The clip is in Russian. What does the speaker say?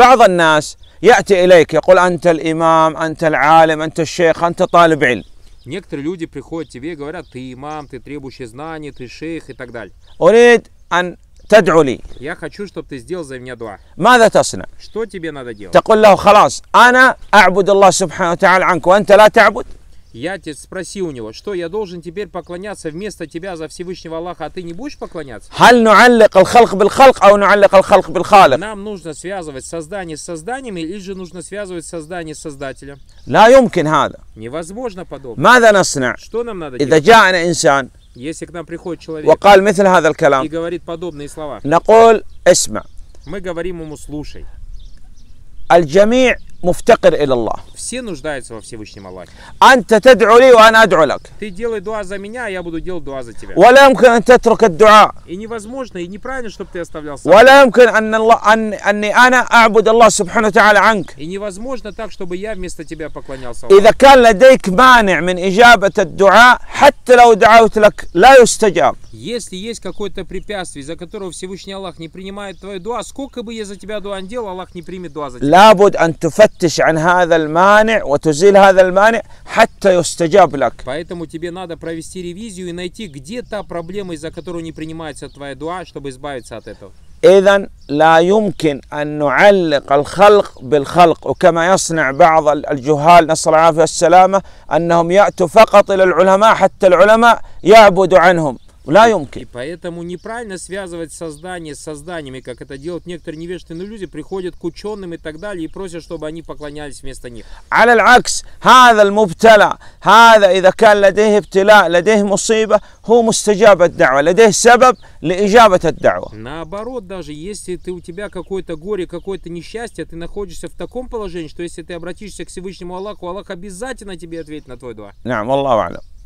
بعض الناس يأتي إليك يقول أنت الإمام أنت العالم أنت الشيخ أنت طالب علم Некоторые люди приходят к тебе и говорят, ты имам, ты требующий знаний, ты шейх и так далее. Я хочу, чтобы ты сделал за меня дуа. Что тебе надо делать? Ты говоришь, خلاص أنا أعبد الله سبحانه Я тебе спроси у него, что я должен теперь поклоняться вместо тебя за Всевышнего Аллаха, а ты не будешь поклоняться? Нам нужно связывать создание с созданием, или же нужно связывать создание с Создателем? Невозможно подобное. Что нам надо делать? Если к нам приходит человек и говорит подобные слова, мы говорим ему слушай. الجميع مفتقر إلى الله все нуждаются во Всевышнем Аллахе. Ты делай дуа за меня, а я буду делать дуа за тебя. И невозможно, и неправильно, чтобы ты оставлял сам. И невозможно так, чтобы я вместо тебя поклонялся Аллаху. Если есть какое-то препятствие, из-за которого Всевышний Аллах не принимает твою дуа, сколько бы я за тебя дуа не делал, Аллах не примет дуа за тебя. لابد أن تفتش عن مانع وتزيل هذا المانع حتى يستجاب لك. Поэтому тебе надо провести ревизию и найти где та проблема, из-за которой не принимается твоя дуа, чтобы избавиться от этого. إذا لا يمكن أن نعلق الخلق بالخلق وكما يصنع بعض الجهال نسأل الله العافية والسلامة أنهم يأتوا فقط إلى العلماء حتى العلماء يعبدوا عنهم И поэтому неправильно связывать создание с созданиями, как это делают некоторые невежественные люди, приходят к ученым и так далее и просят, чтобы они поклонялись вместо них. Наоборот, даже если ты у тебя какое-то горе, какое-то несчастье, ты находишься в таком положении, что если ты обратишься к Всевышнему Аллаху, Аллах обязательно тебе ответит на твой дуа. Да, والله أعلم.